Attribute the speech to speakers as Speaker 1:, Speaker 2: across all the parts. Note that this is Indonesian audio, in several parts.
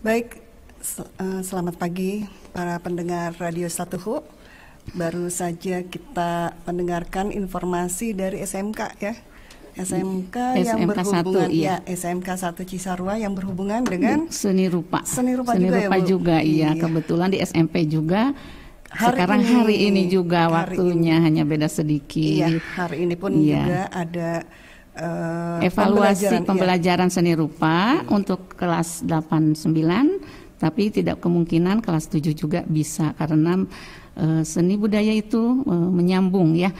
Speaker 1: Baik, eh, selamat pagi para pendengar Radio Satuhu. Baru saja kita mendengarkan informasi dari SMK ya. SMK, SMK yang berhubungan 1, iya. ya SMK 1 Cisarua yang berhubungan dengan mm,
Speaker 2: seni rupa. Seni rupa seni juga ya, rupa ya, juga iya. iya. Kebetulan di SMP juga hari sekarang ini, hari ini juga hari waktunya ini. hanya beda sedikit. Iya, hari ini pun iya. juga
Speaker 1: ada uh, evaluasi pembelajaran, iya. pembelajaran
Speaker 2: iya. seni rupa hmm. untuk kelas 8 9 tapi tidak kemungkinan kelas 7 juga bisa karena uh, seni budaya itu uh, menyambung ya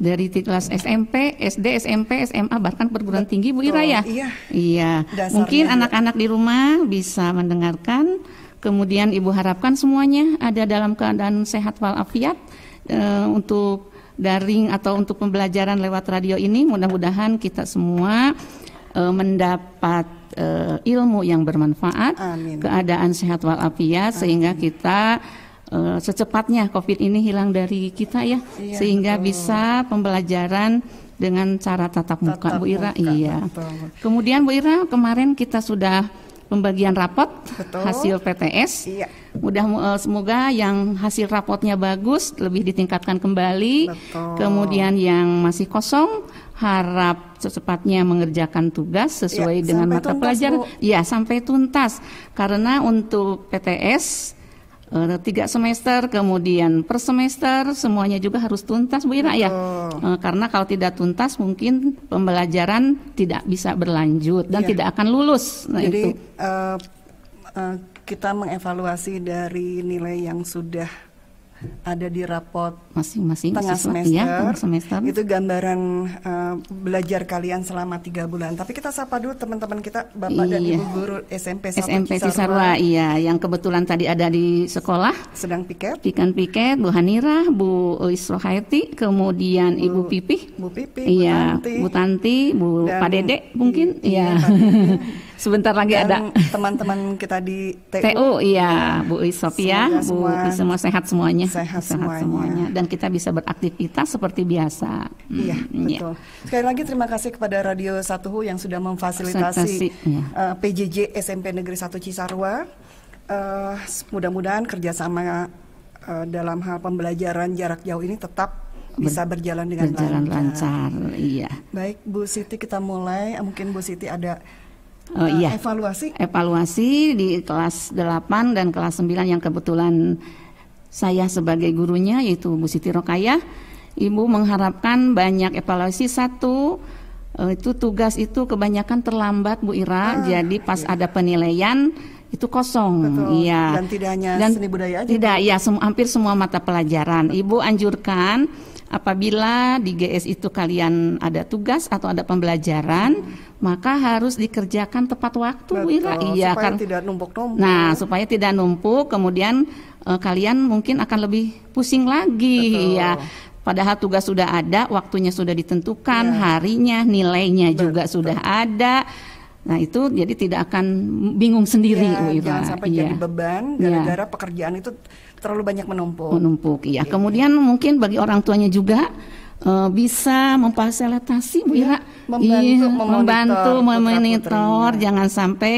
Speaker 2: dari kelas SMP, SD, SMP, SMA bahkan perguruan Betul, tinggi Bu Ira ya. Iya. iya. Mungkin anak-anak di rumah bisa mendengarkan. Kemudian Ibu harapkan semuanya ada dalam keadaan sehat walafiat e, untuk daring atau untuk pembelajaran lewat radio ini mudah-mudahan kita semua uh, mendapat uh, ilmu yang bermanfaat, Amin. keadaan sehat walafiat sehingga kita uh, secepatnya COVID ini hilang dari kita ya, iya, sehingga betul. bisa pembelajaran dengan cara tatap muka, tatap Bu Ira. Muka, iya. Betul. Kemudian Bu Ira kemarin kita sudah pembagian rapot Betul. hasil PTS. Iya. Mudah eh, semoga yang hasil rapotnya bagus lebih ditingkatkan kembali. Betul. Kemudian yang masih kosong harap secepatnya mengerjakan tugas sesuai ya, dengan mata pelajaran. Bu. Ya, sampai tuntas. Karena untuk PTS uh, tiga semester, kemudian per semester semuanya juga harus tuntas Bu Ira ya.
Speaker 1: Uh,
Speaker 2: karena kalau tidak tuntas mungkin pembelajaran tidak bisa berlanjut dan iya. tidak akan lulus. Nah, Jadi itu.
Speaker 1: Uh, uh, kita mengevaluasi dari nilai yang sudah ada di rapot masing-masing tengah siswa, iya, semester. Ya, semester. Itu gambaran uh, belajar kalian selama tiga bulan. Tapi kita sapa dulu teman-teman kita Bapak iya. dan Ibu guru SMP SMP Cisarua.
Speaker 2: Iya, yang kebetulan tadi ada di sekolah
Speaker 1: sedang piket. Pikan
Speaker 2: piket Bu Hanira, Bu Isrohaiti, kemudian Bu, Ibu Pipih. Bu Pipi iya, Bu Tanti, Bu, Bu Pak Dede mungkin iya. iya. Sebentar lagi dan ada
Speaker 1: teman-teman kita di TU. TU
Speaker 2: iya, Bu Isopia, Bu semua sehat semuanya sehat, sehat semuanya. dan kita bisa beraktivitas seperti biasa. Hmm, iya, hmm, betul.
Speaker 1: Ya. Sekali lagi terima kasih kepada Radio Satu Hu yang sudah memfasilitasi uh, PJJ SMP Negeri 1 Cisarua. Uh, mudah-mudahan kerjasama uh, dalam hal pembelajaran jarak jauh ini tetap bisa berjalan dengan berjalan
Speaker 2: lancar. lancar. Iya.
Speaker 1: Baik, Bu Siti kita mulai. Eh, mungkin Bu Siti ada Oh, iya. Evaluasi.
Speaker 2: Evaluasi di kelas 8 dan kelas 9 yang kebetulan saya sebagai gurunya yaitu Bu Siti Rokayah, Ibu mengharapkan banyak evaluasi satu e, itu tugas itu kebanyakan terlambat Bu Ira, ah, jadi iya. pas iya. ada penilaian itu kosong. Betul. Iya. Dan tidak hanya Dan seni budaya aja. Tidak, ya, sem hampir semua mata pelajaran. Ibu anjurkan apabila di GS itu kalian ada tugas atau ada pembelajaran hmm maka harus dikerjakan tepat waktu Betul, iya supaya kan
Speaker 1: tidak numpuk-numpuk nah
Speaker 2: supaya tidak numpuk kemudian eh, kalian mungkin akan lebih pusing lagi Iya. ya Padahal tugas sudah ada, waktunya sudah ditentukan, ya. harinya, nilainya betul, juga sudah ada. Nah itu jadi tidak akan bingung sendiri. Ya, Iya. Jangan sampai ya. jadi
Speaker 1: beban gara-gara ya. pekerjaan itu terlalu banyak menumpuk.
Speaker 2: Menumpuk, iya. Ya. Kemudian mungkin bagi orang tuanya juga uh, bisa memfasilitasi Bu Ira ya? iya, membantu iya, membantu memonitor jangan sampai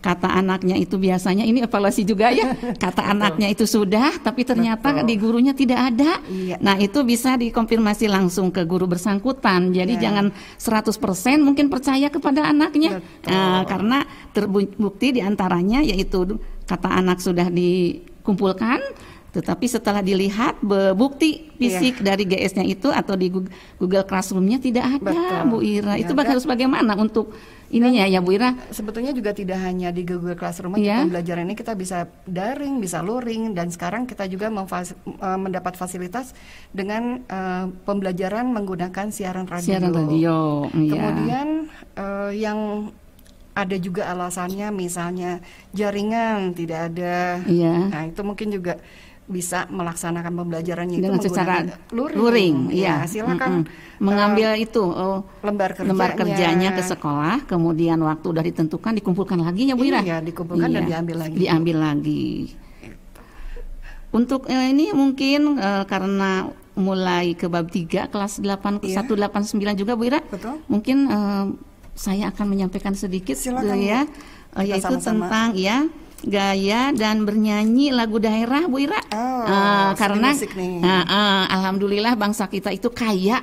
Speaker 2: kata anaknya itu biasanya ini evaluasi juga ya kata anaknya itu sudah tapi ternyata Betul. di gurunya tidak ada iya. nah itu bisa dikonfirmasi langsung ke guru bersangkutan jadi iya. jangan jangan 100% mungkin percaya kepada anaknya nah, karena terbukti diantaranya yaitu kata anak sudah dikumpulkan tetapi setelah dilihat bukti fisik iya. dari GS-nya itu atau di Google Classroom-nya tidak ada, Betul. Bu Ira. itu ya, harus bagaimana untuk ininya ya Bu Ira?
Speaker 1: Sebetulnya juga tidak hanya di Google Classroom, yeah. pembelajaran ini kita bisa daring, bisa luring, dan sekarang kita juga e, mendapat fasilitas dengan uh, pembelajaran menggunakan siaran radio. Siaran radio.
Speaker 2: Iya. Kemudian
Speaker 1: uh, yang ada juga alasannya misalnya jaringan tidak ada. Iya. Nah, itu mungkin juga bisa melaksanakan pembelajarannya dengan itu secara luring, luring ya, ya silakan
Speaker 2: mm mengambil uh, itu
Speaker 1: oh, lembar kerjanya. lembar kerjanya ke
Speaker 2: sekolah kemudian waktu sudah ditentukan dikumpulkan lagi ya Bu Ira iya dikumpulkan iya, dan diambil lagi diambil lagi untuk eh, ini mungkin eh, karena mulai ke bab 3 kelas 8 ke yeah. 189 juga Bu Ira Betul. mungkin eh, saya akan menyampaikan sedikit Silakan, ya Bu. yaitu sama -sama. tentang ya gaya dan bernyanyi lagu daerah Bu Ira. Oh, uh, karena uh, uh, alhamdulillah bangsa kita itu kaya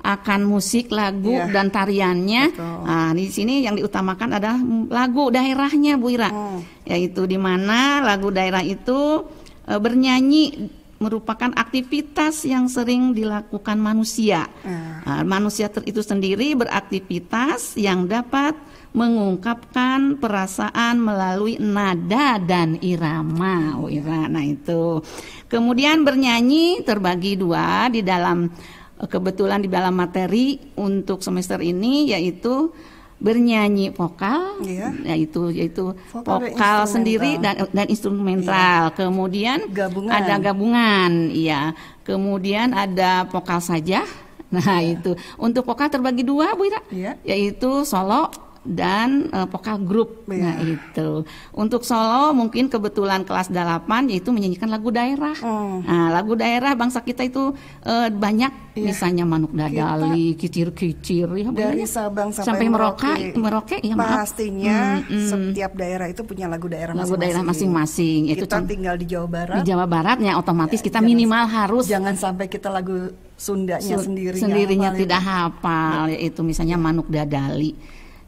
Speaker 2: akan musik, lagu yeah. dan tariannya. Nah, di sini yang diutamakan adalah lagu daerahnya Bu Ira. Oh. Yaitu di mana lagu daerah itu uh, bernyanyi merupakan aktivitas yang sering dilakukan manusia. Uh. manusia itu sendiri beraktivitas yang dapat mengungkapkan perasaan melalui nada dan irama. Oh, irama itu. Kemudian bernyanyi terbagi dua di dalam eh, kebetulan di dalam materi untuk semester ini yaitu bernyanyi vokal iya. yaitu yaitu vokal, vokal dan sendiri dan dan instrumental. Iya. Kemudian
Speaker 1: gabungan. ada
Speaker 2: gabungan, iya. Kemudian ada vokal saja. Nah, iya. itu. Untuk vokal terbagi dua, Bu Ira. Iya. Yaitu solo dan uh, vokal grup. Yeah. Nah, itu. Untuk solo mungkin kebetulan kelas 8 yaitu menyanyikan lagu daerah. Mm. Nah, lagu daerah bangsa kita itu uh, banyak yeah. misalnya Manuk Dadali, kicir-kicir ya Dari ya.
Speaker 1: Sabang sampai, sampai Merauke. Merauke ya Pastinya mm, mm. setiap daerah itu punya lagu daerah lagu masing-masing. daerah masing-masing. Itu kita tinggal di Jawa Barat. Di Jawa
Speaker 2: Baratnya otomatis ya, kita minimal
Speaker 1: harus jangan sampai kita lagu Sundanya sendirinya sendirinya tidak
Speaker 2: hafal iya. yaitu misalnya Manuk Dadali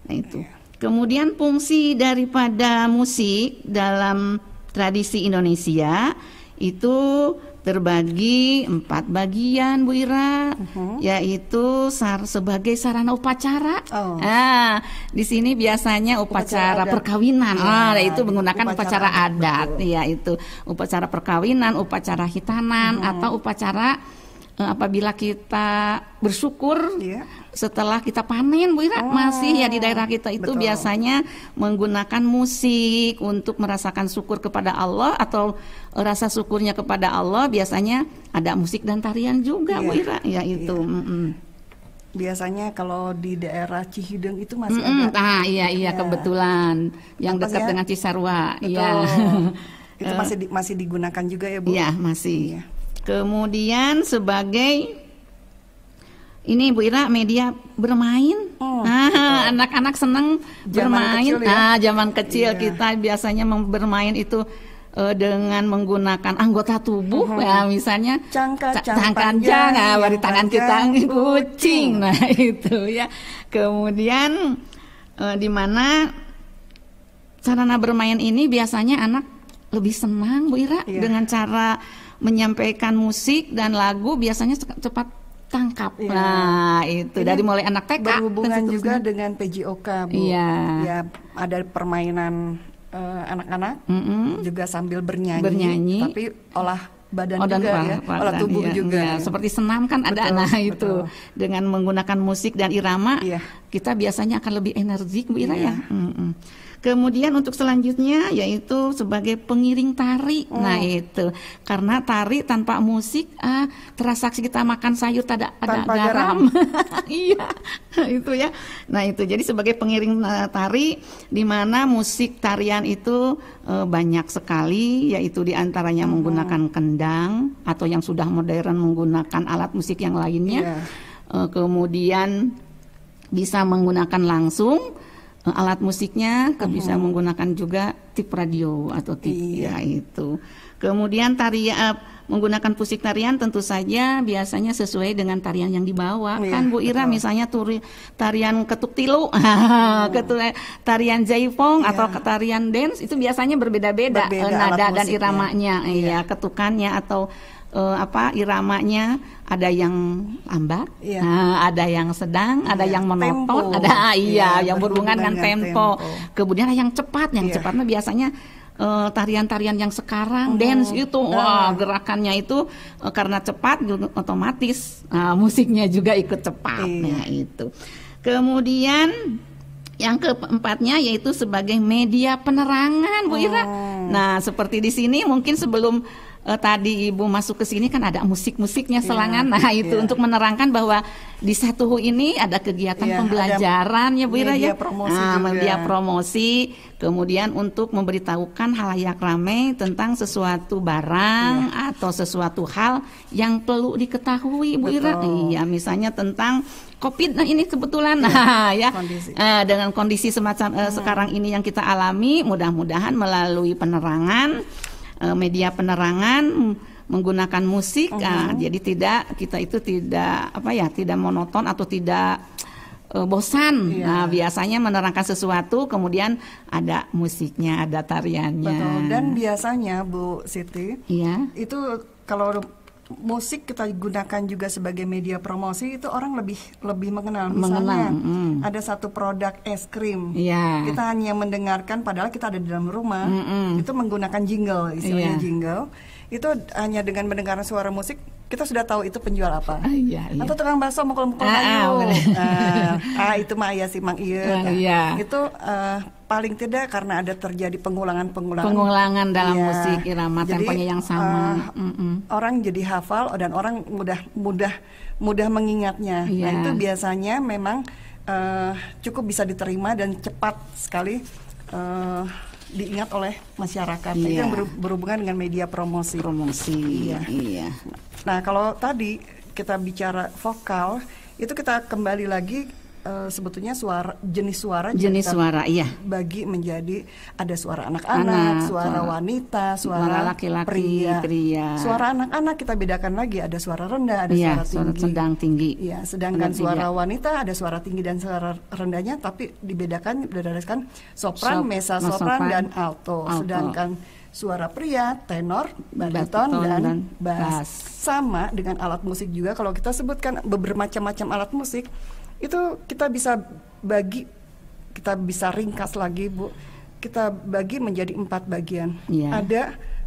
Speaker 2: Nah itu. Iya. Kemudian fungsi daripada musik dalam tradisi Indonesia itu terbagi empat bagian Bu Ira, uh-huh. yaitu sar sebagai sarana upacara. Oh. Nah, di sini biasanya upacara, upacara perkawinan. Ya, ah, itu menggunakan upacara, upacara adat, betul. ya upacara perkawinan, upacara hitanan, uh-huh. atau upacara eh, apabila kita bersyukur yeah setelah kita panen Bu Ira oh, masih ya di daerah kita itu betul. biasanya menggunakan musik untuk merasakan syukur kepada Allah atau rasa syukurnya kepada Allah biasanya ada musik dan tarian juga yeah. Bu iya. Ira ya iya. itu yeah. mm
Speaker 1: -mm biasanya kalau di daerah Cihideng itu masih mm -mm. ada. Ah iya iya ya.
Speaker 2: kebetulan yang dekat ya? dengan Cisarua. Iya.
Speaker 1: itu eh. masih di, masih digunakan juga ya Bu. Iya,
Speaker 2: masih. Ya. Kemudian sebagai ini Bu Ira media bermain.
Speaker 1: Oh, ah, gitu.
Speaker 2: anak-anak senang bermain. Kecil, ya? Ah, zaman kecil yeah. kita biasanya bermain itu uh, dengan menggunakan anggota tubuh uh-huh. ya misalnya cangkang panjang, nah, dari tangan kita kucing. Nah, itu ya. Kemudian uh, di mana sarana bermain ini biasanya anak lebih senang Bu Ira yeah. dengan cara menyampaikan musik dan lagu biasanya cepat tangkap. Ya. Nah, itu Ini dari mulai anak
Speaker 1: TK. Berhubungan juga dengan PJOK, Bu. Iya. Ya, ada permainan eh, anak-anak uh, mm -hmm. juga sambil bernyanyi, bernyanyi. tapi olah badan oh, juga pah, ya, olah tubuh iya, juga. Iya. Ya. Seperti
Speaker 2: senam kan betul, ada betul. Nah, itu. Dengan menggunakan musik dan irama, iya. kita biasanya akan lebih energik, Bu Ira iya. ya. Mm -mm. Kemudian untuk selanjutnya yaitu sebagai pengiring tari. Oh. Nah, itu. Karena tari tanpa musik ah terasa kita makan sayur tidak ada tanpa garam. iya, itu ya. Nah, itu. Jadi sebagai pengiring uh, tari di mana musik tarian itu uh, banyak sekali yaitu diantaranya antaranya hmm. menggunakan kendang atau yang sudah modern menggunakan alat musik yang lainnya. Yeah. Iya. Uh, kemudian bisa menggunakan langsung Eh, alat musiknya uh-huh. bisa menggunakan juga tip radio atau tip iya. ya itu. Kemudian tarian eh, menggunakan musik tarian tentu saja biasanya sesuai dengan tarian yang dibawa iya, kan Bu Ira betul. misalnya turi, tarian ketuk tilu, oh. tarian jaipong iya. atau tarian dance itu biasanya berbeda-beda Berbeda nada dan iramanya, iya. iya ketukannya atau uh, apa iramanya ada yang lambat, iya. nah, ada yang sedang, ada iya, yang monoton, ada iya, ah, iya yang berhubungan dengan tempo. tempo. Kemudian ada yang cepat, yang iya. cepatnya biasanya tarian eh, tarian-tarian yang sekarang oh, dance itu nah. wah gerakannya itu uh, karena cepat otomatis uh, musiknya juga ikut cepat iya. nah itu kemudian yang keempatnya yaitu sebagai media penerangan Bu Ira. Oh. Nah, seperti di sini mungkin sebelum uh, tadi Ibu masuk ke sini kan ada musik-musiknya iya, selangan. yeah. nah, iya. itu yeah. untuk menerangkan bahwa di satu ini ada kegiatan yeah. pembelajaran ada ya Bu Ira ya. Promosi nah, juga. media promosi, kemudian untuk memberitahukan hal-hal yang ramai tentang sesuatu barang yeah. atau sesuatu hal yang perlu diketahui Bu Ira. Iya, misalnya tentang COVID nah ini kebetulan ya, ya kondisi. Uh, dengan kondisi semacam uh, hmm. sekarang ini yang kita alami, mudah-mudahan melalui penerangan uh, media penerangan menggunakan musik uh -huh. uh, jadi tidak kita itu tidak apa ya tidak monoton atau tidak uh, bosan. Yeah. Nah, biasanya menerangkan sesuatu kemudian ada musiknya, ada tariannya. Betul. Dan
Speaker 1: biasanya Bu Siti, yeah. itu kalau musik kita gunakan juga sebagai media promosi itu orang lebih lebih mengenal misalnya mengenal, mm. ada satu produk es krim yeah. kita hanya mendengarkan padahal kita ada di dalam rumah mm -mm. itu menggunakan jingle istilahnya yeah. jingle itu hanya dengan mendengarkan suara musik kita sudah tahu itu penjual apa. Ah, iya, iya. Atau tukang bakso mau mukul ah, ah, ah, itu mah ya sih mang iya. Nah, iya. Itu eh, paling tidak karena ada terjadi pengulangan-pengulangan. Pengulangan dalam iya. musik irama jadi, yang sama. Uh, Orang jadi hafal oh, dan orang mudah mudah mudah mengingatnya. Nah, iya. Nah itu biasanya memang uh, cukup bisa diterima dan cepat sekali. Uh, diingat oleh masyarakat. Iya. Itu yang berhubungan dengan media promosi. Promosi. Iya. iya. Nah, kalau tadi kita bicara vokal, itu kita kembali lagi Eh, sebetulnya suara jenis suara jenis suara iya bagi menjadi ada suara anak-anak, suara, suara wanita, suara laki-laki, pria. pria. Suara anak-anak kita bedakan lagi ada suara rendah, ada iya, suara tinggi. sedang tinggi. ya sedangkan iya. suara tinggi. wanita ada suara tinggi dan suara rendahnya tapi dibedakan berdasarkan sopran, Sop, mesa sopran dan alto. alto. Sedangkan suara pria, tenor, bariton dan, dan bass. bass. Sama dengan alat musik juga kalau kita sebutkan beberapa macam-macam alat musik itu kita bisa bagi, kita bisa ringkas lagi Bu. Kita bagi menjadi empat bagian. Yeah. Ada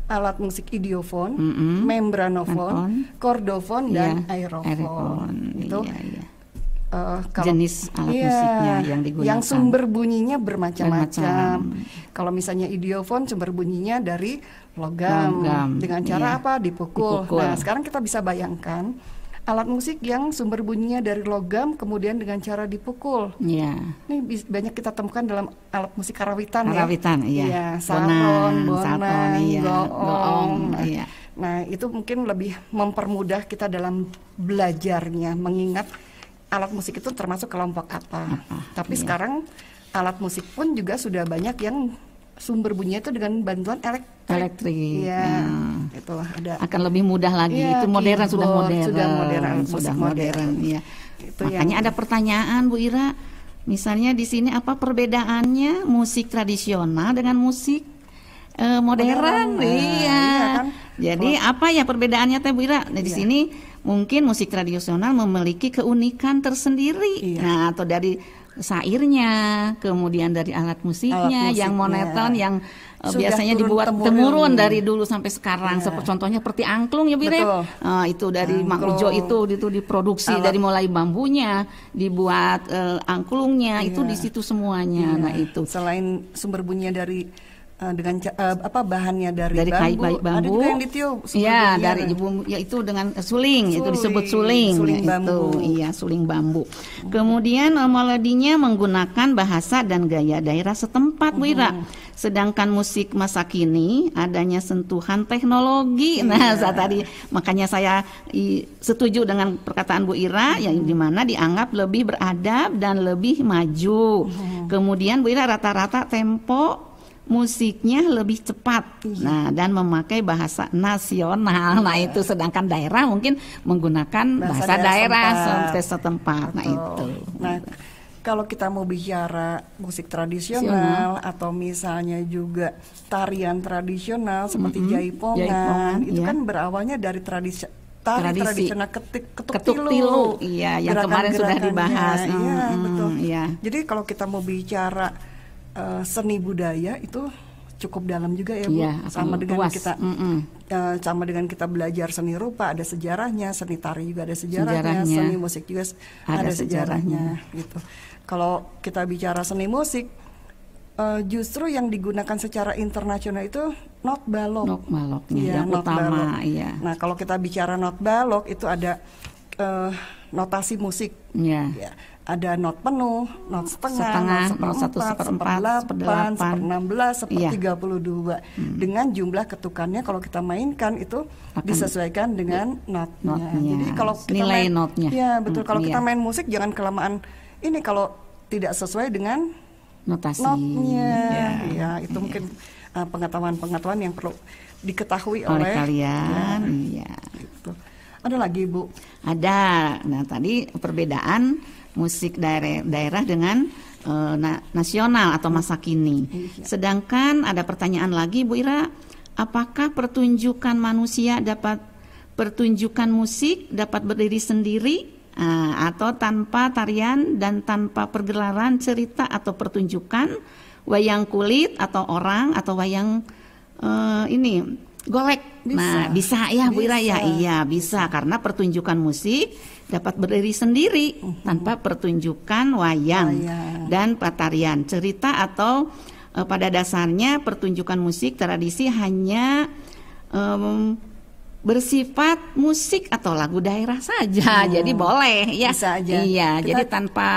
Speaker 1: alat musik idiofon, mm -hmm. membranofon, kordofon iya. dan yeah. aerofon. aerofon. Itu yeah, yeah. Uh, kalau, jenis
Speaker 2: alat yeah, musiknya yang digunakan. Yang sumber
Speaker 1: bunyinya bermacam-macam. Kalau misalnya idiofon sumber bunyinya dari logam, logam. dengan cara yeah. apa? Dipukul. Dipukul. Nah, sekarang kita bisa bayangkan alat musik yang sumber bunyinya dari logam kemudian dengan cara dipukul. Iya. Ini banyak kita temukan dalam alat musik karawitan, ya. karawitan ya. iya. Ya, saron, bonang, saron, iya. goong. nah, iya. nah, itu mungkin lebih mempermudah kita dalam belajarnya mengingat alat musik itu termasuk kelompok apa. apa Tapi iya. sekarang alat musik pun juga sudah banyak yang sumber bunyinya itu dengan bantuan elektrik. Elektrik. Iya, ya. itulah Itu ada.
Speaker 2: Akan lebih mudah lagi. Ya, itu modern keyboard, sudah modern. Sudah modern. Sudah modern. Iya. Gitu ya. Makanya yang... ada pertanyaan Bu Ira. Misalnya di sini apa perbedaannya musik tradisional dengan musik eh, modern? modern. iya. iya, iya kan? Jadi apa ya perbedaannya Teh Bu Ira? Nah, di iya. sini mungkin musik tradisional memiliki keunikan tersendiri. Iya. Nah, atau dari sairnya kemudian dari alat musiknya, alat musiknya. yang moneton, eh, yang Sudah biasanya dibuat temurun. temurun dari dulu sampai sekarang. Ya. Seperti contohnya seperti angklung ya Bire. Ya? Uh, eh, itu dari Mak Mang Ujo itu itu diproduksi alat. dari mulai bambunya, dibuat
Speaker 1: uh, angklungnya, ya. itu di situ semuanya. Ya. Nah, itu. Selain sumber bunyinya dari Eh, dengan uh, apa bahannya dari, dari bambu. Kayu, bambu. Ada juga yang ditiup. Iya, dari ya yaitu
Speaker 2: dengan suling, suling, itu disebut suling. Suling ya, bambu. Itu, iya, suling bambu. Hmm. Kemudian eh, melodinya menggunakan bahasa dan gaya daerah setempat, hmm. Bu Sedangkan musik masa kini adanya sentuhan teknologi. Iya. Nah, saat tadi makanya saya i, setuju dengan perkataan Bu Ira ya, hmm. yang dimana dianggap lebih beradab dan lebih maju. Hmm. Kemudian Bu Ira rata-rata tempo musiknya lebih cepat. Iya. Nah, dan memakai bahasa nasional. Nah, iya. itu sedangkan daerah mungkin menggunakan bahasa, bahasa daerah, daerah setempat. Nah, itu.
Speaker 1: Nah, kalau kita mau bicara musik tradisional atau misalnya juga tarian tradisional seperti mm -hmm. jaipongan, jaipongan itu iya. kan berawalnya dari tradisi
Speaker 2: tari tradisi. tradisional
Speaker 1: ketik, ketuk, ketuk tilu, tilu. iya yang kemarin sudah dibahas. Iya, mm betul. Iya. Jadi kalau kita mau bicara uh, seni budaya itu cukup dalam juga ya bu iya, sama dengan luas. kita mm -mm. Uh, sama dengan kita belajar seni rupa ada sejarahnya seni tari juga ada sejarahnya, sejarahnya. seni musik juga ada, ada sejarahnya. sejarahnya gitu kalau kita bicara seni musik uh, justru yang digunakan secara internasional itu not balok. Not
Speaker 2: balok ya, iya, yang not utama balok. ya.
Speaker 1: Nah, kalau kita bicara not balok itu ada uh, notasi musik. Yeah. ya. Iya ada not penuh, not setengah, setengah not seperempat, satu seperempat, seperdelapan, seperenam belas, sepertiga puluh dua. Hmm. Dengan jumlah ketukannya kalau kita mainkan itu Akan disesuaikan dengan notnya. notnya. Jadi kalau kita nilai main, notnya, ya betul. Hmm, kalau iya. kita main musik jangan kelamaan. Ini kalau tidak sesuai dengan notasi notnya, ya, ya itu iya. mungkin eh, pengetahuan-pengetahuan uh, yang perlu diketahui oleh, oleh kalian. Ya,
Speaker 2: iya. Gitu.
Speaker 1: Ada lagi bu?
Speaker 2: Ada. Nah tadi perbedaan musik daerah daerah dengan uh, na nasional atau masa kini. Iya. Sedangkan ada pertanyaan lagi Bu Ira, apakah pertunjukan manusia dapat pertunjukan musik dapat berdiri sendiri uh, atau tanpa tarian dan tanpa pergelaran cerita atau pertunjukan wayang kulit atau orang atau wayang uh, ini golek. Bisa. Nah, bisa ya Bu Ira ya. Iya, bisa karena pertunjukan musik dapat berdiri sendiri -huh. tanpa pertunjukan wayang, dan patarian. Cerita atau uh, pada dasarnya pertunjukan musik tradisi hanya um, bersifat musik atau lagu daerah saja. Oh, jadi boleh
Speaker 1: ya. Bisa Iya, Kita... jadi
Speaker 2: tanpa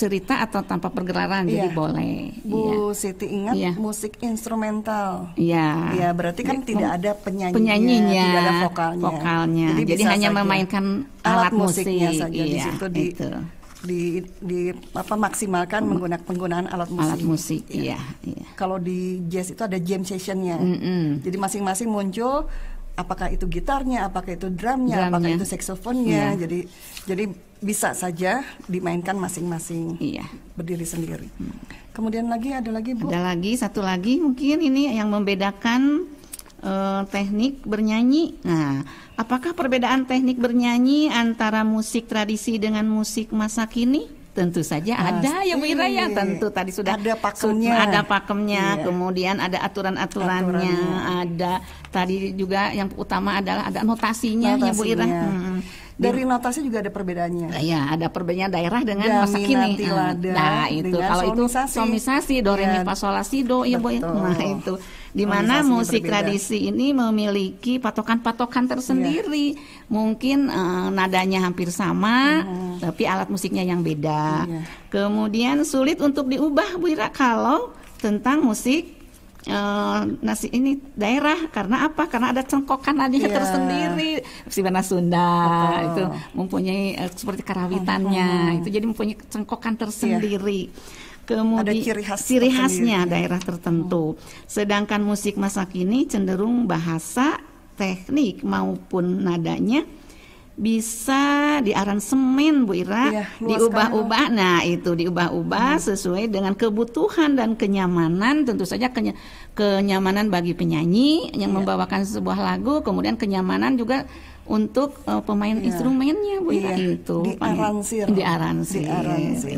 Speaker 2: cerita atau tanpa pergelaran iya. jadi boleh. Bu iya.
Speaker 1: Siti ingat iya. musik instrumental.
Speaker 2: Iya. Iya, berarti kan ya, tidak ada
Speaker 1: penyanyinya, penyanyinya, tidak ada vokalnya. vokalnya. Jadi, jadi hanya saja. memainkan alat, alat musiknya saja iya, di situ di itu. Di, di apa maksimalkan hmm. menggunakan penggunaan alat musik. Alat musik, ya. iya. iya. Kalau di jazz itu ada jam sessionnya, mm -mm. jadi masing-masing muncul apakah itu gitarnya, apakah itu drumnya, drumnya. apakah itu saksofonnya. Iya. Jadi jadi bisa saja dimainkan masing-masing. Iya. Berdiri sendiri. Hmm.
Speaker 2: Kemudian lagi ada lagi Bu? Ada lagi satu lagi mungkin ini yang membedakan uh, teknik bernyanyi. Nah, apakah perbedaan teknik bernyanyi antara musik tradisi dengan musik masa kini? Tentu saja ada ya Bu Ira ya, tentu tadi sudah ada pakemnya, ada pakemnya, iya. kemudian ada aturan-aturannya, aturan ada tadi juga yang utama adalah ada notasinya, notasinya. ya Bu Ira. Hmm
Speaker 1: dari notasnya juga ada perbedaannya. Ah, iya, ada perbedaannya daerah dengan Daminati masa kini. Ah, nah, itu kalau itu somisasi do re iya. mi fa sol la si do iya, ya boy. Nah, itu
Speaker 2: di mana musik berbeda. tradisi ini memiliki patokan-patokan tersendiri. Ya. Mungkin eh, nadanya hampir sama, ya. tapi alat musiknya yang beda. Ya. Kemudian sulit untuk diubah Bu Ira kalau tentang musik Uh, nasi ini daerah karena apa? Karena ada cengkokan adanya yeah. tersendiri. Bana Sunda Betul. itu mempunyai uh, seperti karawitannya. Mm Itu jadi mempunyai cengkokan tersendiri. Yeah. Kemudian ada ciri, khas ciri khasnya daerah tertentu. Oh. Sedangkan musik masa kini cenderung bahasa, teknik maupun nadanya bisa diaransemen Bu Ira, ya, diubah-ubah. Nah, itu diubah-ubah hmm. sesuai dengan kebutuhan dan kenyamanan tentu saja keny kenyamanan bagi penyanyi yang ya. membawakan sebuah lagu, kemudian kenyamanan juga untuk uh, pemain ya. instrumennya Bu Ira ya, itu diaransir diaransir,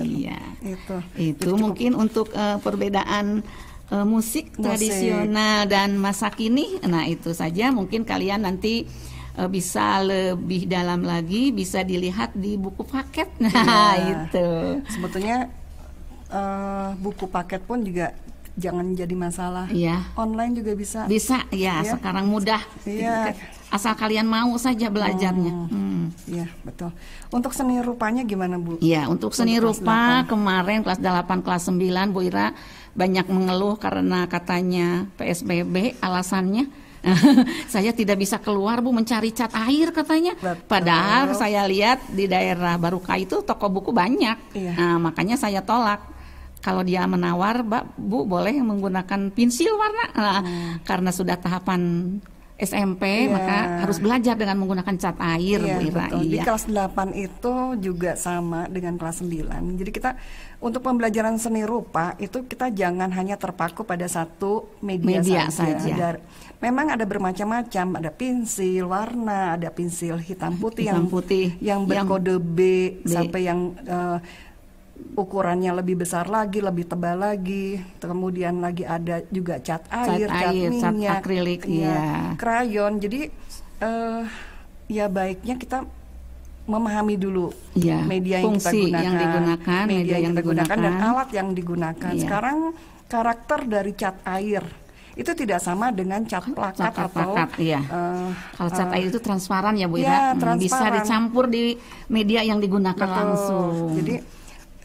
Speaker 2: di Iya. Itu. Itu, itu mungkin cukup. untuk uh, perbedaan uh, musik, musik tradisional dan masa kini. Nah, itu saja mungkin kalian nanti uh, bisa lebih dalam lagi bisa dilihat di buku paket nah ya.
Speaker 1: itu sebetulnya uh, buku paket pun juga jangan jadi masalah. Iya. Online juga bisa. Bisa, ya. ya. Sekarang
Speaker 2: mudah. Iya.
Speaker 1: Asal kalian mau
Speaker 2: saja belajarnya.
Speaker 1: Hmm. Hmm. Iya, hmm. betul. Untuk seni rupanya gimana Bu? Iya, untuk seni rupa kelas
Speaker 2: kemarin kelas 8, kelas 9 Bu Ira banyak mengeluh karena katanya PSBB alasannya saya tidak bisa keluar Bu mencari cat air katanya. Betul. Padahal saya lihat di daerah Baruka itu toko buku banyak. Iya. Nah, makanya saya tolak kalau dia menawar, Mbak Bu boleh menggunakan pensil warna. Nah, hmm. karena sudah tahapan SMP yeah. maka harus belajar dengan menggunakan cat air yeah, Bu Ira. Betul. Iya. Di kelas
Speaker 1: 8 itu juga sama dengan kelas 9. Jadi kita untuk pembelajaran seni rupa itu kita jangan hanya terpaku pada satu media, media saja. saja. memang ada bermacam-macam, ada pensil warna, ada pensil hitam putih hitam yang putih yang berkode yang B, B sampai yang uh, ukurannya lebih besar lagi, lebih tebal lagi. Kemudian lagi ada juga cat air, cat, cat minyak, cat akrilik, ya, iya. krayon. Jadi uh, ya baiknya kita memahami dulu ya, media yang kita gunakan, yang digunakan, media, yang, yang digunakan, dan alat yang digunakan. Iya. Sekarang karakter dari cat air itu tidak sama dengan cat plakat, plakat atau plakat, iya.
Speaker 2: uh, kalau cat uh, air itu transparan ya Bu Ira, ya. Iya, hmm, transparan. bisa dicampur di media yang digunakan Betul. langsung. Jadi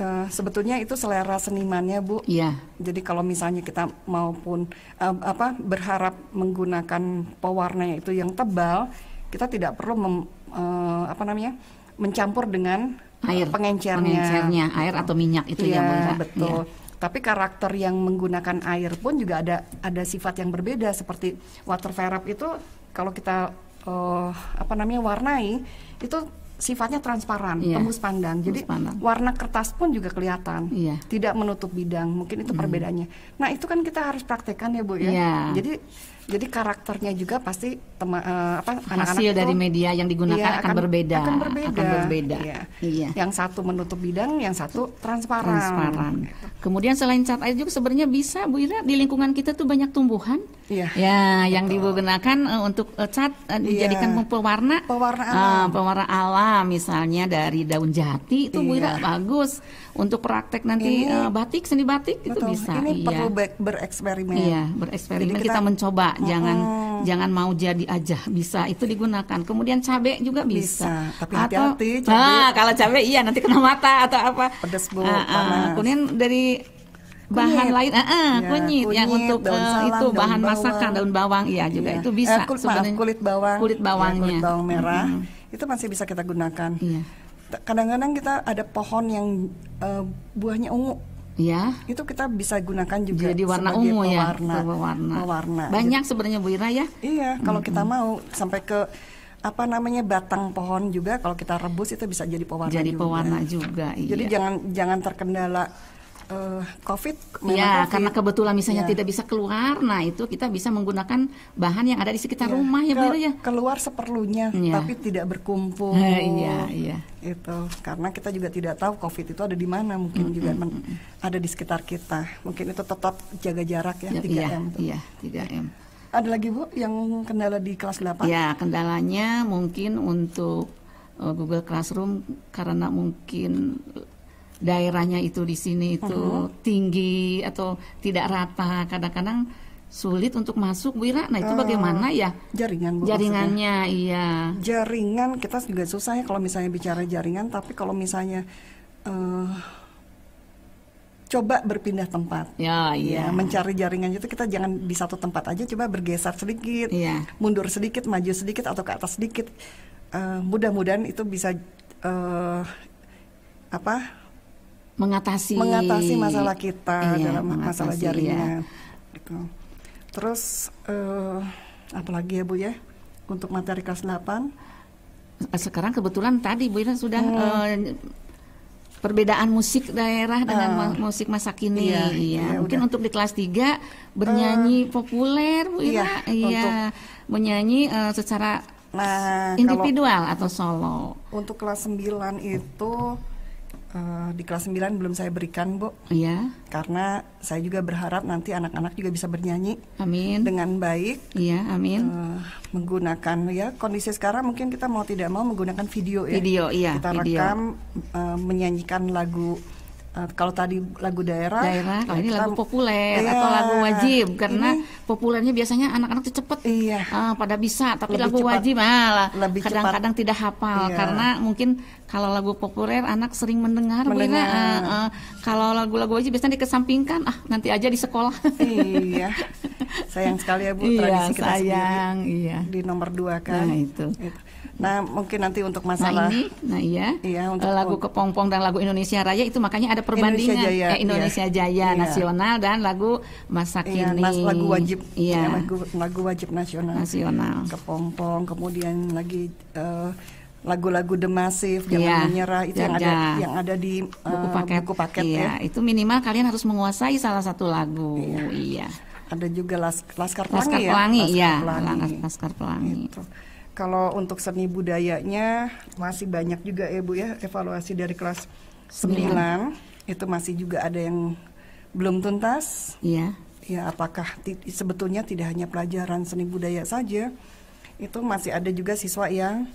Speaker 2: uh,
Speaker 1: sebetulnya itu selera senimannya Bu. Iya. Jadi kalau misalnya kita maupun uh, apa berharap menggunakan pewarna itu yang tebal, kita tidak perlu mem, uh, apa namanya mencampur dengan air pengencernya, pengencernya air
Speaker 2: atau minyak itu ya, ya Bu. Iya, iya. Betul.
Speaker 1: Ya tapi karakter yang menggunakan air pun juga ada ada sifat yang berbeda seperti water verap itu kalau kita uh, apa namanya warnai itu sifatnya transparan, yeah. tembus pandang. Jadi tembus pandang. warna kertas pun juga kelihatan, yeah. tidak menutup bidang. Mungkin itu mm. perbedaannya. Nah itu kan kita harus praktekkan ya bu ya. Yeah. Jadi jadi karakternya juga pasti tema, uh, apa anak-anak hasil itu, dari media
Speaker 2: yang digunakan iya, akan, akan berbeda. Akan berbeda. Akan berbeda. Iya. iya.
Speaker 1: Yang satu menutup bidang, yang satu transparan. Transparan.
Speaker 2: Gitu. Kemudian selain cat air juga sebenarnya bisa Bu Ira di lingkungan kita tuh banyak tumbuhan. Iya. Ya, betul. yang digunakan uh, untuk uh, cat uh, dijadikan iya. pewarna pewarna alam. Uh, pewarna alam misalnya dari daun jati itu iya. Bu Ira iya. bagus untuk praktek nanti ini, uh, batik seni batik betul. itu bisa. Ini iya. perlu
Speaker 1: bereksperimen. Iya
Speaker 2: bereksperimen kita, kita mencoba uh -uh. jangan jangan mau jadi aja bisa itu digunakan. Kemudian cabai juga bisa. bisa. Tapi hati-hati. Atau, Ah kalau cabai iya nanti kena mata atau apa. Pedas bu. Uh, uh, Kemudian dari bahan kunyit. lain, uh, ah, uh, ya, kunyit, kunyit yang untuk daun eh, salam, itu bahan bawang. masakan daun bawang, iya juga iya. itu bisa. Eh, kulit, maaf,
Speaker 1: kulit bawang, kulit iya, bawangnya, ya, kulit bawang merah. Mm -hmm. Itu masih bisa kita gunakan. Iya kadang-kadang kita ada pohon yang uh, buahnya ungu Ya. Itu kita bisa gunakan juga jadi warna ungu pewarna, ya, pewarna. pewarna. Banyak sebenarnya Bu Ira ya. Iya, kalau kita mau sampai ke apa namanya batang pohon juga kalau kita rebus itu bisa jadi pewarna jadi juga. pewarna juga iya. jadi jangan jangan terkendala uh, COVID. Ya, COVID. karena
Speaker 2: kebetulan misalnya ya. tidak bisa keluar, nah itu kita bisa menggunakan bahan yang ada di sekitar ya. rumah ya, Ke, ya. Keluar seperlunya, ya. tapi
Speaker 1: tidak berkumpul. Eh, iya, iya. Itu karena kita juga tidak tahu COVID itu ada di mana, mungkin mm -hmm. juga mm, mm, mm. ada di sekitar kita. Mungkin itu tetap jaga jarak ya, ya iya, m. Iya, tiga m.
Speaker 2: Ada lagi Bu yang kendala di kelas 8? Ya, kendalanya mungkin untuk eh, Google Classroom karena mungkin daerahnya itu di sini itu uh mm-hmm. -huh. tinggi atau tidak rata kadang-kadang sulit untuk masuk Bu Ira. Nah, itu uh, bagaimana eh, ya?
Speaker 1: Jaringan Bu. Jaringannya maksudnya. iya. Jaringan kita juga susah ya kalau misalnya bicara jaringan, tapi kalau misalnya uh, coba berpindah tempat. Ya, iya. Ya, mencari jaringan itu kita jangan di satu tempat aja, coba bergeser sedikit, ya. mundur sedikit, maju sedikit atau ke atas sedikit. Uh, mudah-mudahan itu bisa uh, apa? mengatasi mengatasi masalah kita iya, dalam mengatasi, masalah iya. jaringan iya. Terus uh, eh, apalagi ya Bu ya untuk materi kelas 8
Speaker 2: sekarang kebetulan tadi Bu ira sudah hmm. uh, perbedaan musik daerah dengan uh, musik masa kini iya, iya. iya mungkin udah. untuk di kelas 3 bernyanyi uh, populer Bu ira iya, iya menyanyi uh, secara
Speaker 1: nah,
Speaker 2: individual atau
Speaker 1: solo untuk kelas 9 itu Uh, di kelas 9 belum saya berikan, Bu. Iya. Karena saya juga berharap nanti anak-anak juga bisa bernyanyi. Amin. Dengan baik. Iya, amin. Uh, menggunakan ya kondisi sekarang mungkin kita mau tidak mau menggunakan video ya. Video, iya. Kita video. rekam uh, menyanyikan lagu Eh, kalau tadi lagu daerah, daerah kalau ya, ini kita, lagu populer iya, atau lagu wajib karena ini, populernya
Speaker 2: biasanya anak-anak tuh cepet iya, uh, pada bisa tapi lagu cepat, wajib malah kadang-kadang tidak hafal iya. karena mungkin kalau lagu populer anak sering mendengar, mendengar. Uh, uh, kalau lagu-lagu wajib biasanya dikesampingkan ah nanti aja di sekolah iya
Speaker 1: sayang sekali ya bu iya, tradisi kita sayang sendiri, iya di nomor dua kan nah, itu, itu. Nah, mungkin nanti untuk nah, masalah nah ini, nah iya,
Speaker 2: iya eh, untuk lagu kepompong dan lagu Indonesia Raya itu makanya ada perbandingan Indonesia Jaya, eh, iya. Indonesia iya. Jaya iya. nasional dan lagu masa kini. Iya, lagu wajib, iya. iya. lagu
Speaker 1: lagu wajib nasional. Nasional. Kepompong, kemudian lagi uh, lagu-lagu demasif yang iya. menyerah itu Jajan. yang ada yang ada di uh, buku paket, buku paket iya. ya.
Speaker 2: Itu minimal kalian harus menguasai salah satu lagu. Iya. iya. Ada juga las, Laskar Pelangi Laskar Pelangi ya. Pelangi, Laskar iya. Pelangi. Laskar Pelangi. Gitu.
Speaker 1: Kalau untuk seni budayanya masih banyak juga ya Bu ya evaluasi dari kelas 9 itu masih juga ada yang belum tuntas. Iya. Ya apakah sebetulnya tidak hanya pelajaran seni budaya saja itu masih ada juga siswa yang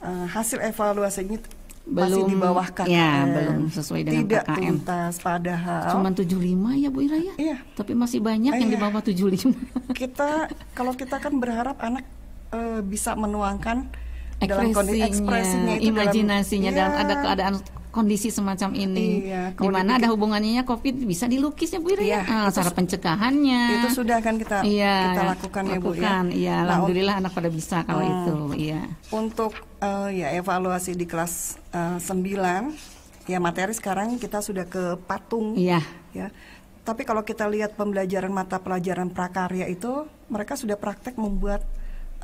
Speaker 1: uh, hasil evaluasinya belum masih di bawah KKM. Ya, belum sesuai dengan Tidak KKM. tuntas padahal. Cuma 75 ya Bu Ira ya? Iya. Tapi masih banyak eh, yang iya. di bawah 75. Kita kalau kita kan berharap anak uh, bisa menuangkan ekspresinya, dalam kondisi ekspresinya itu imajinasinya dalam, dalam iya. ada keadaan
Speaker 2: kondisi semacam ini iya, di mana ada hubungannya COVID bisa dilukisnya Bu Ira ya? iya, ah, cara pencegahannya itu sudah akan
Speaker 1: kita iya, kita lakukan, lakukan ya Bu ya iya, nah, alhamdulillah anak pada
Speaker 2: bisa kalau hmm, itu iya
Speaker 1: untuk uh, ya evaluasi di kelas uh, eh, 9 ya materi sekarang kita sudah ke patung iya ya tapi kalau kita lihat pembelajaran mata pelajaran prakarya itu mereka sudah praktek membuat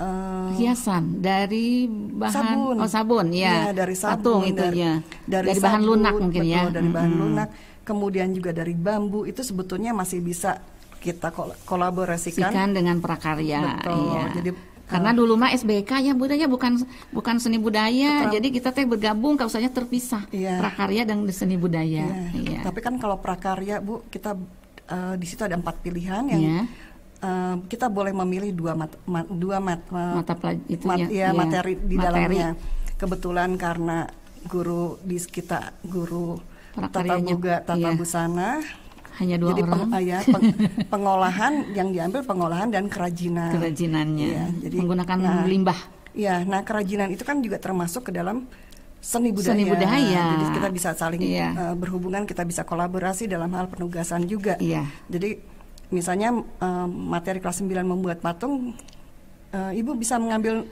Speaker 1: uh, eh,
Speaker 2: hiasan dari bahan sabun. oh sabun ya, ya dari sabun itu dari, dari, dari sabun, bahan lunak mungkin ya dari hmm. bahan lunak
Speaker 1: kemudian juga dari bambu itu sebetulnya masih bisa kita kol kolaborasikan Sikan dengan prakarya betul iya. jadi
Speaker 2: karena eh, dulu mah SBK ya budaya bukan bukan seni budaya Betul. jadi
Speaker 1: kita teh bergabung kausanya terpisah yeah. prakarya dan seni budaya yeah. Yeah. tapi kan kalau prakarya bu kita uh, di situ ada empat pilihan yang yeah Eh, kita boleh memilih dua mat, mat, dua mat, eh, mata pelajari mat, ya, ya materi di materi. dalamnya. Kebetulan karena guru di sekitar guru tata buga tata iya. busana hanya dua jadi orang. Peng, ya, peng, pengolahan yang diambil pengolahan dan kerajinan. Kerajinannya. Ya, jadi menggunakan nah, limbah. Ya, nah kerajinan itu kan juga termasuk ke dalam seni budaya. Seni budaya. Jadi kita bisa saling iya. uh, berhubungan, kita bisa kolaborasi dalam hal penugasan juga. iya. Jadi misalnya uh, materi kelas 9 membuat patung uh, ibu bisa mengambil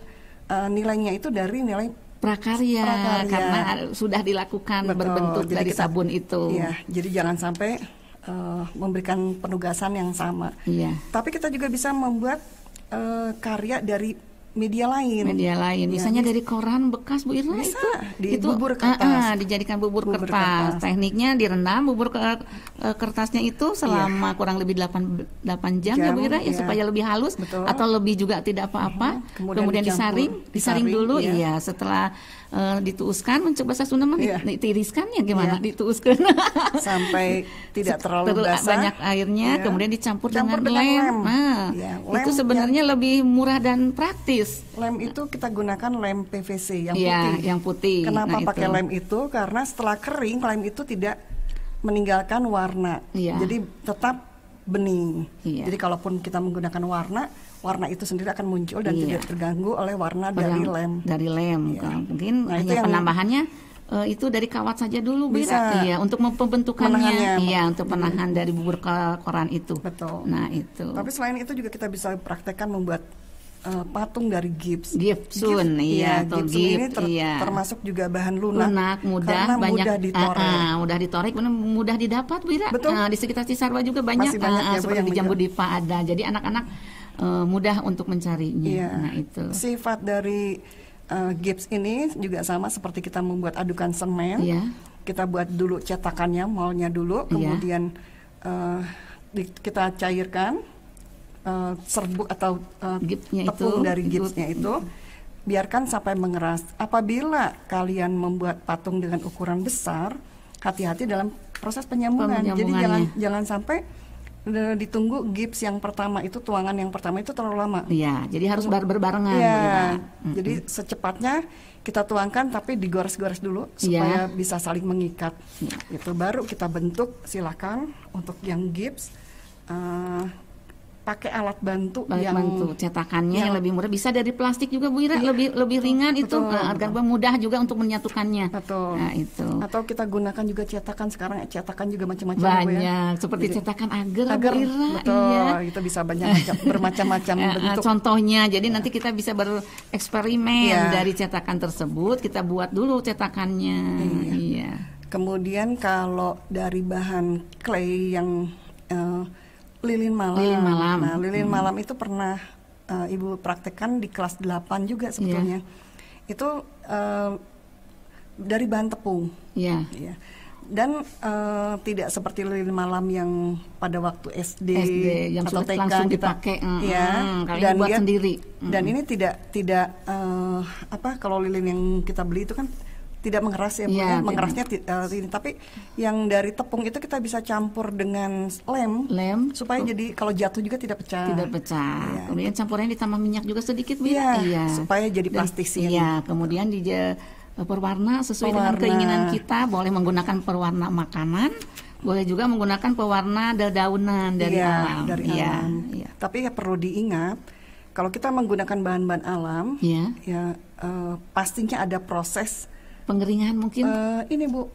Speaker 1: uh, nilainya itu dari nilai prakarya, prakarya. karena sudah dilakukan Betul. berbentuk jadi dari kita, sabun itu. Iya, jadi jangan sampai uh, memberikan penugasan yang sama. Iya. Tapi kita juga bisa membuat uh, karya dari media lain. Media lain, ya. misalnya dari koran bekas Bu Irna Bisa, itu itu bubur ah, kertas. Uh, uh, dijadikan bubur, bubur kertas. kertas.
Speaker 2: Tekniknya direndam bubur ke, uh, kertasnya itu iya. selama ya. kurang lebih 8 8 jam, jam ya Bu Irna ya. ya supaya lebih halus Betul. atau lebih juga tidak apa-apa. -huh. Iya, kemudian, Kemudian disaring, disaring dulu ya. iya setelah uh, dituuskan mencoba bahasa Sunda mah yeah. ditiriskan ya gimana yeah. dituuskan sampai
Speaker 1: tidak terlalu basah banyak airnya yeah. kemudian
Speaker 2: dicampur dengan, dengan lem, lem. Nah,
Speaker 1: yeah. lem itu sebenarnya yeah. lebih murah dan praktis Yes. lem itu kita gunakan lem PVC yang ya, putih. yang putih. Kenapa nah, pakai itu. lem itu? Karena setelah kering lem itu tidak meninggalkan warna. Ya. Jadi tetap bening. Iya. Jadi kalaupun kita menggunakan warna, warna itu sendiri akan muncul dan ya. tidak terganggu oleh warna oh, dari lem.
Speaker 2: Dari lem, Ya. mungkin
Speaker 1: nah, hanya itu penambahannya
Speaker 2: uh, itu dari kawat saja dulu bisa ya untuk pembentukannya iya untuk penahan iya, dari bubur koran itu betul nah itu tapi
Speaker 1: selain itu juga kita bisa praktekkan membuat uh, patung dari gips. Gipsun, gips, iya, iya, atau gipsun gips, ini ter iya. termasuk juga bahan lunak. Lunak, mudah, karena banyak, mudah ditorek. Uh, uh, mudah ditorek, benar mudah didapat,
Speaker 2: Bu Ira. Betul. Uh, di sekitar Cisarwa juga banyak, Masih banyak uh, ya, seperti yang di Jambu Dipa ada. Jadi anak-anak uh, mudah untuk mencarinya. Iya. Nah, itu.
Speaker 1: Sifat dari uh, gips ini juga sama seperti kita membuat adukan semen. Iya. Kita buat dulu cetakannya, maunya dulu, iya. kemudian iya. uh, di, kita cairkan uh, serbuk atau uh, tepung itu, dari gipsnya itu, biarkan sampai mengeras. Apabila kalian membuat patung dengan ukuran besar, hati-hati dalam proses penyambungan. Jadi jangan jangan sampai eh, ditunggu gips yang pertama itu tuangan yang pertama itu terlalu lama. Iya, jadi harus bar berbarengan. Iya. hmm Jadi secepatnya kita tuangkan tapi digores-gores dulu iya. supaya ya. bisa saling mengikat. Ya. Itu baru kita bentuk silakan untuk yang gips uh, pakai alat bantu alat yang bantu
Speaker 2: cetakannya yang, yang lebih murah bisa dari plastik juga Bu Ira iya, lebih lebih ringan betul, itu agar uh, mudah juga untuk menyatukannya betul nah, itu atau kita gunakan juga cetakan sekarang cetakan juga macam-macam ya. banyak ya. seperti Jadi, cetakan agar agar Bu Ira, iya. betul iya.
Speaker 1: kita bisa banyak bermacam-macam
Speaker 2: nah, bentuk contohnya jadi ya. nanti kita bisa bereksperimen ya. dari cetakan tersebut kita buat dulu cetakannya iya, iya.
Speaker 1: kemudian kalau dari bahan clay yang uh, lilin malam. Lilin nah, malam. Nah, lilin hmm. malam itu pernah uh, Ibu praktekkan di kelas 8 juga iya. sebetulnya. Yeah. Itu uh, dari bahan tepung. Iya. Yeah. Yeah. Dan uh, tidak seperti lilin malam yang pada waktu SD, SD yang atau TK langsung kita, gitu. dipakai. Mm, ya, mm, dan buat dia, sendiri. Mm. Dan hmm. ini tidak tidak uh, apa kalau lilin yang kita beli itu kan tidak mengeras ya, iya, ya, mengerasnya uh, ini tapi yang dari tepung itu kita bisa campur dengan lem, lem supaya jadi kalau jatuh juga tidak pecah. Tidak pecah. Ya.
Speaker 2: Kemudian campurannya ditambah minyak juga sedikit, ya, ya. supaya jadi sih ya iya, gitu. kemudian di eh, perwarna sesuai pewarna. dengan keinginan kita, boleh menggunakan perwarna makanan boleh juga menggunakan pewarna daunan dari ya, alam. Dari ya, alam.
Speaker 1: Ya. Tapi ya perlu diingat kalau kita menggunakan bahan-bahan alam, ya, ya uh, pastinya ada proses Pengeringan mungkin? Uh, ini Bu,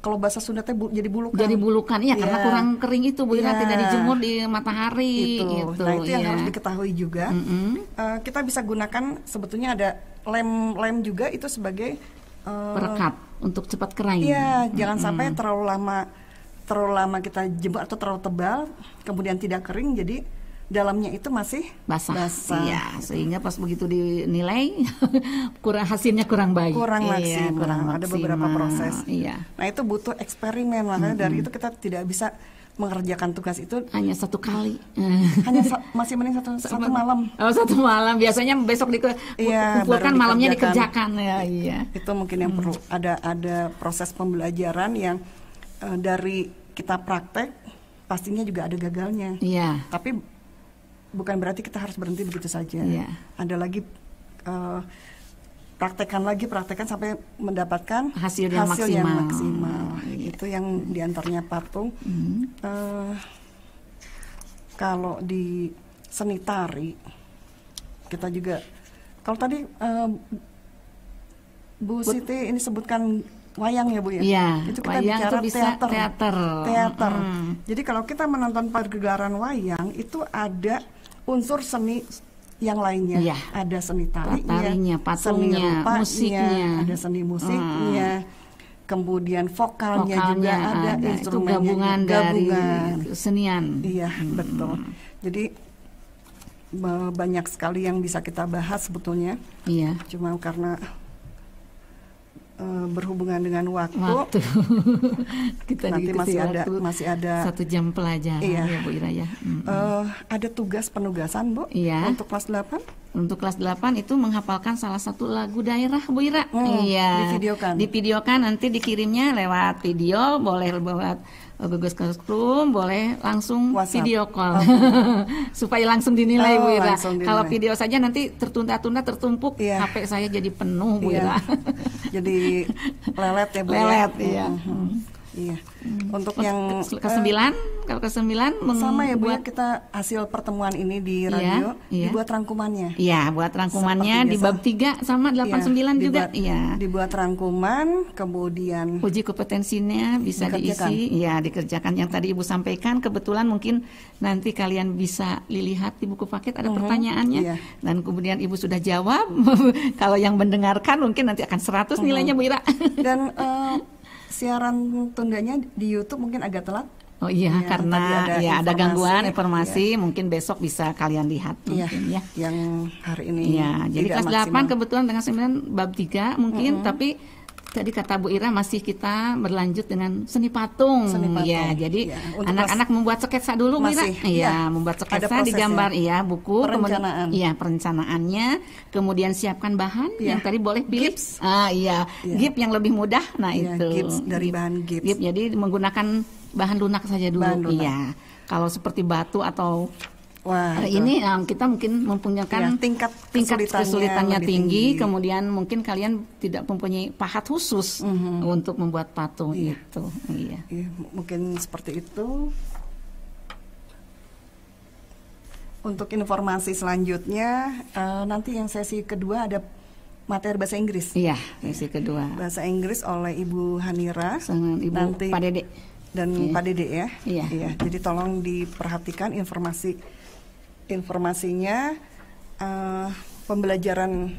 Speaker 1: kalau bahasa Sunda teh bu, jadi bulukan. Jadi bulukan, iya yeah. karena iya. kurang
Speaker 2: kering itu Bu yeah. tidak iya. dijemur di
Speaker 1: matahari. Itu. Gitu, nah itu yeah. yang iya. harus diketahui juga. Mm -hmm. uh, kita bisa gunakan sebetulnya ada lem lem juga itu sebagai uh, perekat
Speaker 2: untuk cepat kering. Iya, mm-hmm. jangan sampai
Speaker 1: terlalu lama terlalu lama kita jemur atau terlalu tebal kemudian tidak kering jadi dalamnya itu masih
Speaker 2: basah, basah. Iya, sehingga pas begitu dinilai kurang hasilnya kurang baik. Kurang iya, maksimal, iya, kurang maksimal. ada beberapa proses. Iya.
Speaker 1: Nah, itu butuh eksperimen makanya mm -hmm. dari itu kita tidak bisa mengerjakan tugas itu hanya satu kali hanya sa masih mending satu satu malam oh satu malam biasanya besok di iya, kumpulkan malamnya dikerjakan ya iya itu mungkin yang hmm. perlu mm. ada ada proses pembelajaran yang uh, dari kita praktek pastinya juga ada gagalnya iya tapi bukan berarti kita harus berhenti begitu saja. Yeah. Ada lagi uh, eh, praktekan lagi, praktekan sampai mendapatkan hasil yang hasil maksimal. Yang maksimal. Yeah. Itu yang diantaranya patung. Mm. Uh, kalau di seni tari kita juga kalau tadi uh, Bu Siti ini sebutkan wayang ya Bu ya. Iya. Itu kita wayang bicara bisa teater. Teater. teater. Mm. Jadi kalau kita menonton pergelaran wayang itu ada unsur seni yang lainnya ya. ada seni tari tarinya patungnya, seni rupanya, musiknya, ada seni musiknya, hmm. kemudian vokalnya, vokalnya juga ada, ada. instrumennya, gabungan, gabungan dari kesenian. Iya hmm. betul. Jadi banyak sekali yang bisa kita bahas sebetulnya. Iya. Cuma karena Eh, berhubungan dengan waktu. Waktu. Kita Nanti masih ada waktu, masih ada satu jam pelajaran iya. ya Bu Ira ya. Mm -hmm. uh, ada tugas penugasan Bu iya.
Speaker 2: untuk kelas 8? Untuk kelas 8 itu menghafalkan salah satu lagu daerah Bu Ira. Hmm, iya. Dipidiokan. Dipidiokan nanti dikirimnya lewat video, boleh lewat Oh, gugus kurikulum boleh langsung WhatsApp. video call oh. supaya langsung dinilai oh, Bu Ira. Kalau video saja nanti tertunda-tunda tertumpuk yeah. HP saya jadi penuh Bu yeah.
Speaker 1: jadi lelet ya Bu. Ya? Lelet ya. Iya. Hmm. Iya. Hmm. Untuk yang ke eh, sembilan, kalau ke sembilan sama ya, ya buat kita hasil pertemuan ini di iya, radio iya, iya. dibuat rangkumannya. Iya,
Speaker 2: buat rangkumannya di bab
Speaker 1: tiga sama iya, delapan iya, sembilan juga. Iya. Dibuat rangkuman, kemudian uji kompetensinya bisa dikerjakan. diisi,
Speaker 2: ya dikerjakan yang tadi Ibu sampaikan kebetulan mungkin nanti kalian bisa lihat di buku paket ada mm -hmm. pertanyaannya iya. dan kemudian Ibu sudah jawab. kalau yang mendengarkan mungkin nanti akan 100 mhm. nilainya mm
Speaker 1: -hmm. Bu Ira. dan uh, siaran tundanya di YouTube mungkin agak telat.
Speaker 2: Oh iya, ya, karena ada ya ada gangguan iya. informasi, ya. mungkin besok bisa kalian lihat ya, mungkin
Speaker 1: ya. Yang hari ini. Iya, jadi kelas maksimal. 8
Speaker 2: kebetulan dengan 9 bab 3 mungkin, mm -hmm. tapi tadi kata Bu Ira masih kita berlanjut dengan seni patung. Seni patung. Ya, jadi iya, anak-anak ya, membuat sketsa dulu masih, Ira. Iya, ya, membuat sketsa gambar, iya buku perencanaan. Kemudian, iya, perencanaannya, kemudian siapkan bahan ya. yang tadi boleh pilih. Gips. Ah, iya, ya. gips yang lebih mudah. Nah, ya, itu. Gips dari bahan gips. gips. Jadi menggunakan bahan lunak saja dulu. Iya. Kalau seperti batu atau Wah, nah, ini nah, kita mungkin mempunyai ya, tingkat tingkat kesulitannya, kesulitannya tinggi, tinggi, kemudian mungkin kalian tidak mempunyai
Speaker 1: pahat khusus mm -hmm. untuk membuat patung iya. itu. Iya. iya, mungkin seperti itu. Untuk informasi selanjutnya, uh, nanti yang sesi kedua ada materi bahasa Inggris. Iya, sesi kedua. Bahasa Inggris oleh Ibu Hanira. Dengan Ibu nanti, Pak Dede. Dan yeah. Pak Dede ya. Iya. Iya. Jadi tolong diperhatikan informasi informasinya uh, pembelajaran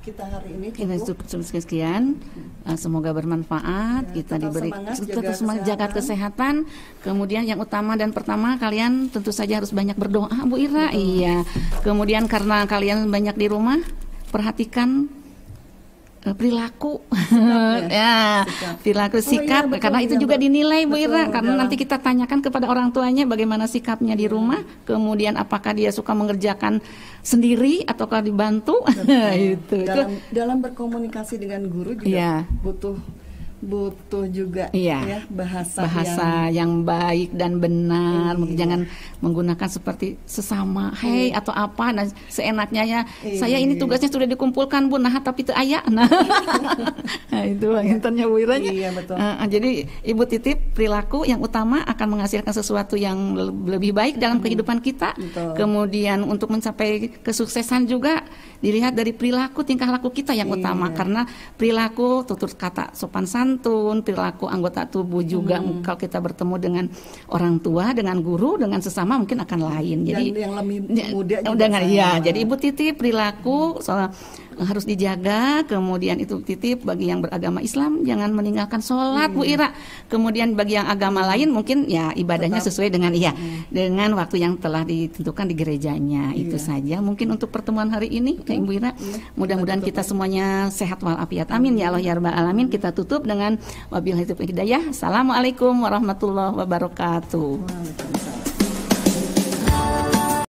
Speaker 1: kita hari ini kita cukup
Speaker 2: sekian uh, semoga bermanfaat ya, kita diberi semangat, tetap semangat jaga
Speaker 1: kesehatan.
Speaker 2: kesehatan kemudian yang utama dan pertama kalian tentu saja harus banyak berdoa Bu Ira Betul. iya kemudian karena kalian banyak di rumah perhatikan Eh, perilaku sikap, ya, ya perilaku sikap oh, iya, betul, karena itu iya, juga betul. dinilai Bu Ira betul, karena iya. nanti kita tanyakan kepada orang tuanya bagaimana sikapnya di rumah iya. kemudian apakah dia suka mengerjakan sendiri ataukah dibantu itu dalam, itu.
Speaker 1: dalam berkomunikasi dengan guru juga ya. butuh butuh juga iya. ya bahasa bahasa yang, yang
Speaker 2: baik dan benar iya. jangan menggunakan seperti sesama hei iya. atau apa nah seenaknya ya iya. saya ini iya. tugasnya sudah dikumpulkan bu nah tapi itu ayah nah. nah, itu yang
Speaker 1: bu iya,
Speaker 2: Uh, jadi ibu titip perilaku yang utama akan menghasilkan sesuatu yang lebih baik dalam hmm. kehidupan kita betul. kemudian untuk mencapai kesuksesan juga dilihat dari perilaku tingkah laku kita yang iya. utama karena perilaku tutur kata sopan santun santun, perilaku anggota tubuh juga hmm. kalau kita bertemu dengan orang tua, dengan guru, dengan sesama mungkin akan lain. Jadi yang, yang lebih ya, muda juga dengan ya, jadi Ibu Titi perilaku soal harus dijaga. Kemudian itu titip bagi yang beragama Islam jangan meninggalkan sholat, hmm. Bu iya. Ira. Kemudian bagi yang agama lain mungkin ya ibadahnya Tetap. sesuai dengan iya hmm. dengan waktu yang telah ditentukan di gerejanya. Iya. Itu saja. Mungkin untuk pertemuan hari ini, Betul. Iya. Ibu Ira, iya. mudah-mudahan kita semuanya sehat walafiat. Amin ya Allah ya rabbal alamin. Kita tutup dengan wabillahi taufiq hidayah. Assalamualaikum warahmatullahi wabarakatuh. Waalaikumsalam.